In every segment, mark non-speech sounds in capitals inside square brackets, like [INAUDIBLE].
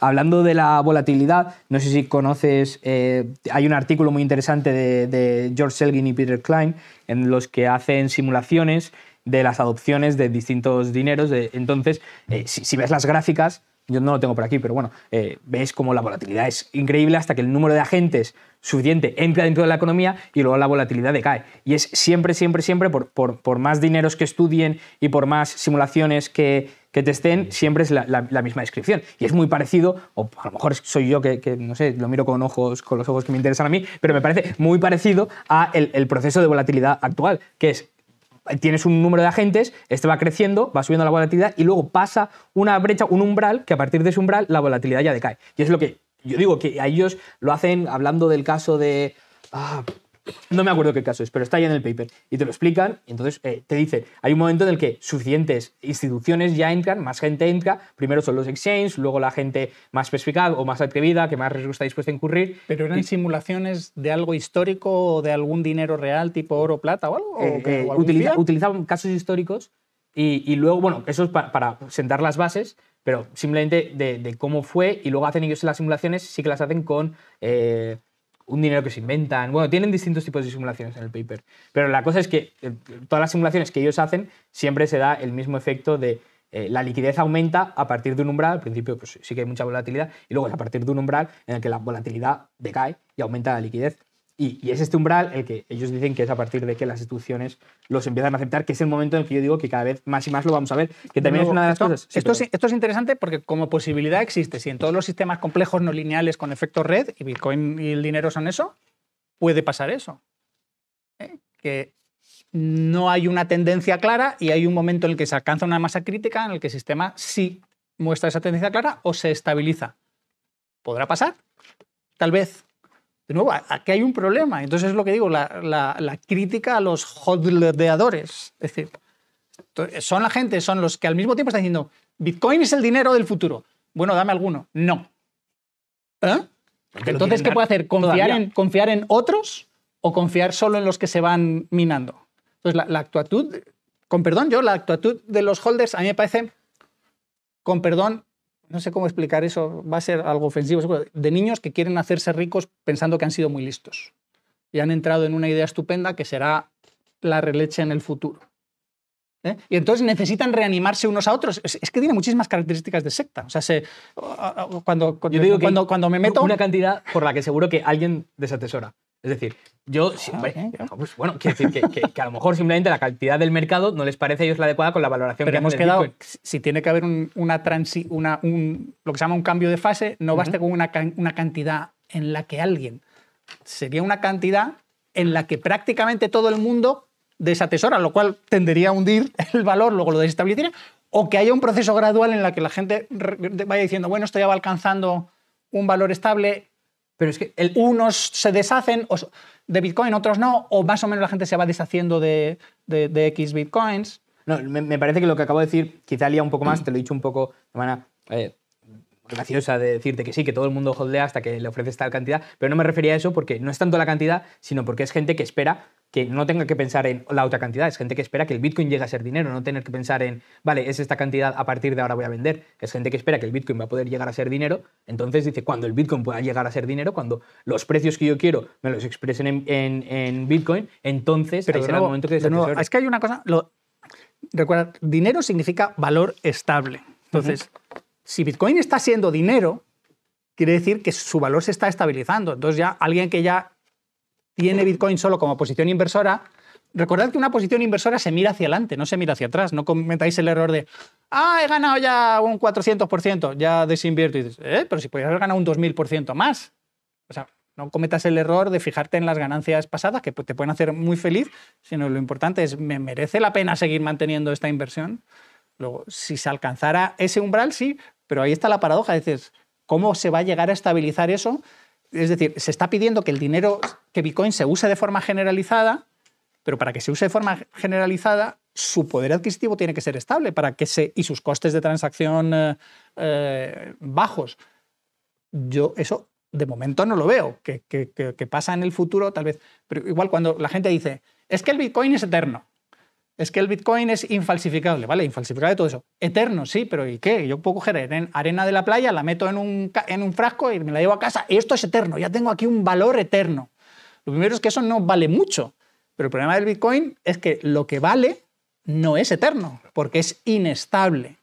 Hablando de la volatilidad, no sé si conoces, eh, hay un artículo muy interesante de, George Selgin y Peter Klein en los que hacen simulaciones de las adopciones de distintos dineros. Entonces, eh, si, ves las gráficas, yo no lo tengo por aquí, pero bueno, eh, ves cómo la volatilidad es increíble hasta que el número de agentes suficiente entra dentro de la economía y luego la volatilidad decae. Y es siempre, siempre, siempre, por, por, por más dineros que estudien y por más simulaciones que, que te estén, siempre es la, misma descripción. Y es muy parecido, o a lo mejor soy yo que, no sé, lo miro con ojos, con los ojos que me interesan a mí, pero me parece muy parecido al proceso de volatilidad actual, que es tienes un número de agentes, este va creciendo, va subiendo la volatilidad y luego pasa una brecha, un umbral, que a partir de ese umbral la volatilidad ya decae. Y es lo que yo digo, que ellos lo hacen hablando del caso de... Ah, no me acuerdo qué caso es, pero está ahí en el paper. Y te lo explican, y entonces eh, te dice, hay un momento en el que suficientes instituciones ya entran, más gente entra, primero son los exchanges, luego la gente más especificada o más atrevida, que más riesgo está dispuesta a incurrir. ¿Pero eran simulaciones de algo histórico o de algún dinero real, tipo oro, plata o algo? Eh, eh, utilizaban casos históricos y, luego, bueno, eso es para sentar las bases, pero simplemente de, cómo fue y luego hacen ellos las simulaciones, sí que las hacen con un dinero que se inventan. Bueno, tienen distintos tipos de simulaciones en el paper. Pero la cosa es que eh, todas las simulaciones que ellos hacen siempre se da el mismo efecto de eh, la liquidez aumenta a partir de un umbral, al principio pues, sí que hay mucha volatilidad, y luego es a partir de un umbral en el que la volatilidad decae y aumenta la liquidez. Y, es este umbral el que ellos dicen que es a partir de que las instituciones los empiezan a aceptar, que es el momento en el que yo digo que cada vez más y más lo vamos a ver, que también es una de las esto, cosas. esto, es, esto, es, interesante porque como posibilidad existe, si en todos los sistemas complejos no lineales con efecto red, y Bitcoin y el dinero son eso, puede pasar eso. ¿eh? Que no hay una tendencia clara y hay un momento en el que se alcanza una masa crítica en el que el sistema sí muestra esa tendencia clara o se estabiliza. ¿Podrá pasar? Tal vez de nuevo, aquí hay un problema. Entonces es lo que digo, la, crítica a los holders. Es decir, son la gente, son los que al mismo tiempo están diciendo, Bitcoin es el dinero del futuro. Bueno, dame alguno. No. ¿Eh? Entonces, ¿qué puede hacer? ¿Confiar en, ¿Confiar en, otros o confiar solo en los que se van minando? Entonces, la, la actuatud, con perdón, yo, la actitud de los holders a mí me parece, con perdón, no sé cómo explicar eso, va a ser algo ofensivo, de niños que quieren hacerse ricos pensando que han sido muy listos y han entrado en una idea estupenda que será la releche en el futuro. ¿eh? Y entonces necesitan reanimarse unos a otros. Es, que tiene muchísimas características de secta. O sea, cuando, cuando, cuando, me meto... Una cantidad por la que seguro que alguien desatesora. Es decir, yo, ah, bueno, decir que, a lo mejor simplemente la cantidad del mercado no les parece a ellos la adecuada con la valoración que hemos quedado, si tiene que haber un, una, una lo que se llama un cambio de fase, no basta con una, cantidad en la que alguien, sería una cantidad en la que prácticamente todo el mundo desatesora, lo cual tendería a hundir [LAUGHS] el valor, luego lo desestabilizaría, o que haya un proceso gradual en el que la gente vaya diciendo, bueno, esto ya va alcanzando un valor estable, pero es que el, unos se deshacen de Bitcoin, otros no, o más o menos la gente se va deshaciendo de, X Bitcoins. No, me, parece que lo que acabo de decir, quizá lía un poco más, [CLEARS THROAT] te lo he dicho un poco de manera eh, graciosa de decirte que sí, que todo el mundo holdea hasta que le ofreces tal cantidad, pero no me refería a eso porque no es tanto la cantidad, sino porque es gente que espera que no tenga que pensar en la otra cantidad. Es gente que espera que el Bitcoin llegue a ser dinero, no tener que pensar en, vale, es esta cantidad, a partir de ahora voy a vender. Es gente que espera que el Bitcoin va a poder llegar a ser dinero. Entonces dice, cuando el Bitcoin pueda llegar a ser dinero, cuando los precios que yo quiero me los expresen en, Bitcoin, entonces Pero el momento que Es que hay una cosa, recuerda, dinero significa valor estable. Entonces, si Bitcoin está siendo dinero, quiere decir que su valor se está estabilizando. Entonces ya alguien que ya tiene Bitcoin solo como posición inversora, recordad que una posición inversora se mira hacia adelante, no se mira hacia atrás. No cometáis el error de, ah, he ganado ya un 400%, ya desinvierto. Y dices, eh, pero si podías haber ganado un 2000% más. O sea, no cometas el error de fijarte en las ganancias pasadas, que te pueden hacer muy feliz, sino lo importante es, ¿me merece la pena seguir manteniendo esta inversión? Luego, si se alcanzara ese umbral, sí, pero ahí está la paradoja, dices, ¿cómo se va a llegar a estabilizar eso es decir, se está pidiendo que el dinero, que Bitcoin se use de forma generalizada, pero para que se use de forma generalizada, su poder adquisitivo tiene que ser estable para que se, y sus costes de transacción eh, eh, bajos. Yo eso de momento no lo veo, que, que, pasa en el futuro tal vez. Pero igual cuando la gente dice, es que el Bitcoin es eterno es que el Bitcoin es infalsificable, ¿vale? Infalsificable todo eso. Eterno, sí, pero ¿y qué? Yo puedo coger arena de la playa, la meto en un, en un frasco y me la llevo a casa. esto es eterno, ya tengo aquí un valor eterno. Lo primero es que eso no vale mucho, pero el problema del Bitcoin es que lo que vale no es eterno, porque es inestable.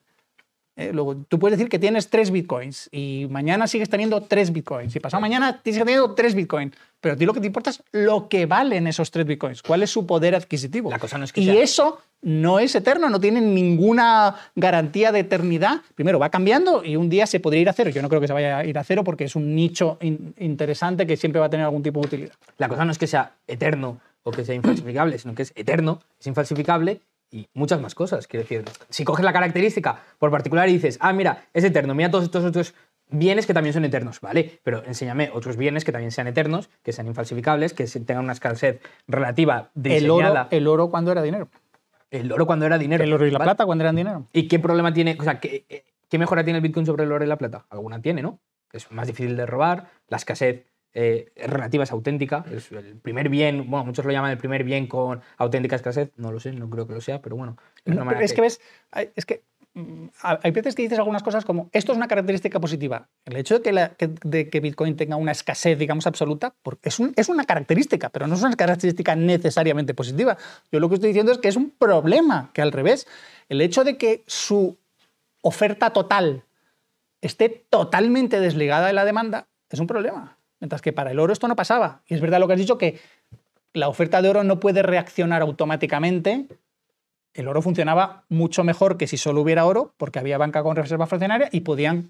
¿eh? luego, tú puedes decir que tienes tres bitcoins y mañana sigues teniendo tres bitcoins y pasado mañana tienes teniendo tres bitcoins. Pero a ti lo que te importa es lo que valen esos tres bitcoins, cuál es su poder adquisitivo. La cosa no es que y eso no es eterno, no tiene ninguna garantía de eternidad. Primero, va cambiando y un día se podría ir a cero. Yo no creo que se vaya a ir a cero porque es un nicho interesante que siempre va a tener algún tipo de utilidad. La cosa no es que sea eterno o que sea infalsificable, sino que es eterno, es infalsificable y muchas más cosas. Quiero decir, si coges la característica por particular y dices, ah, mira, es eterno, mira todos estos otros bienes que también son eternos, ¿vale? Pero enséñame otros bienes que también sean eternos, que sean infalsificables, que tengan una escasez relativa de el oro, el oro cuando era dinero. El oro cuando era dinero. El oro y la plata cuando eran dinero. ¿Y qué problema tiene? O sea, ¿qué, ¿qué mejora tiene el Bitcoin sobre el oro y la plata? Alguna tiene, ¿no? Es más difícil de robar, la escasez eh, relativa es auténtica. el primer bien, bueno, muchos lo llaman el primer bien con auténtica escasez. No lo sé, no creo que lo sea, pero bueno. Es, que... ves, es que mm, hay veces que dices algunas cosas como esto es una característica positiva. El hecho de que, de que Bitcoin tenga una escasez, digamos, absoluta, es, es, una característica, pero no es una característica necesariamente positiva. Yo lo que estoy diciendo es que es un problema, que al revés, el hecho de que su oferta total esté totalmente desligada de la demanda es un problema. Mientras que para el oro esto no pasaba. Y es verdad lo que has dicho, que la oferta de oro no puede reaccionar automáticamente. El oro funcionaba mucho mejor que si solo hubiera oro, porque había banca con reserva fraccionaria y podían,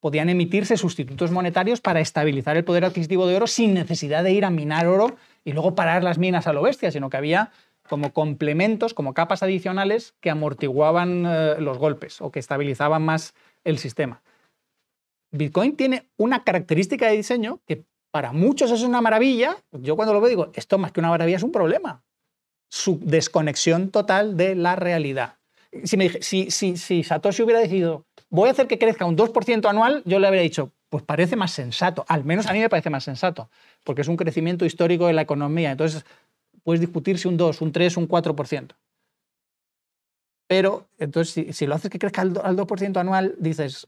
podían emitirse sustitutos monetarios para estabilizar el poder adquisitivo de oro sin necesidad de ir a minar oro y luego parar las minas a lo bestia, sino que había como complementos, como capas adicionales que amortiguaban eh, los golpes o que estabilizaban más el sistema. Bitcoin tiene una característica de diseño que para muchos es una maravilla. Yo cuando lo veo digo, esto más que una maravilla es un problema. Su desconexión total de la realidad. Si, me si, Satoshi hubiera decidido, voy a hacer que crezca un 2% anual, yo le habría dicho, pues parece más sensato. Al menos a mí me parece más sensato, porque es un crecimiento histórico de la economía. Entonces, puedes discutir si un 2, un 3, un 4%. Pero, entonces, si, lo haces que crezca al 2% anual, dices,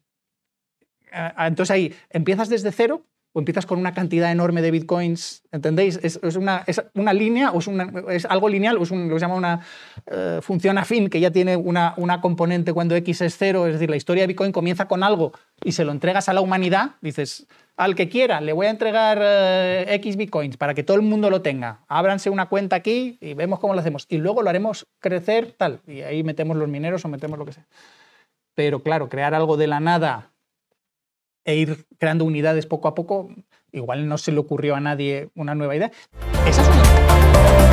entonces ahí, ¿empiezas desde cero o empiezas con una cantidad enorme de bitcoins? ¿Entendéis? ¿Es, una, línea o es, algo lineal o es lo que se llama una eh, función afín que ya tiene una, una, componente cuando x es cero? Es decir, la historia de bitcoin comienza con algo y se lo entregas a la humanidad. Dices, al que quiera, le voy a entregar eh, x bitcoins para que todo el mundo lo tenga. Ábranse una cuenta aquí y vemos cómo lo hacemos. Y luego lo haremos crecer tal. Y ahí metemos los mineros o metemos lo que sea. Pero claro, crear algo de la nada e ir creando unidades poco a poco, igual no se le ocurrió a nadie una nueva idea. Esa es una...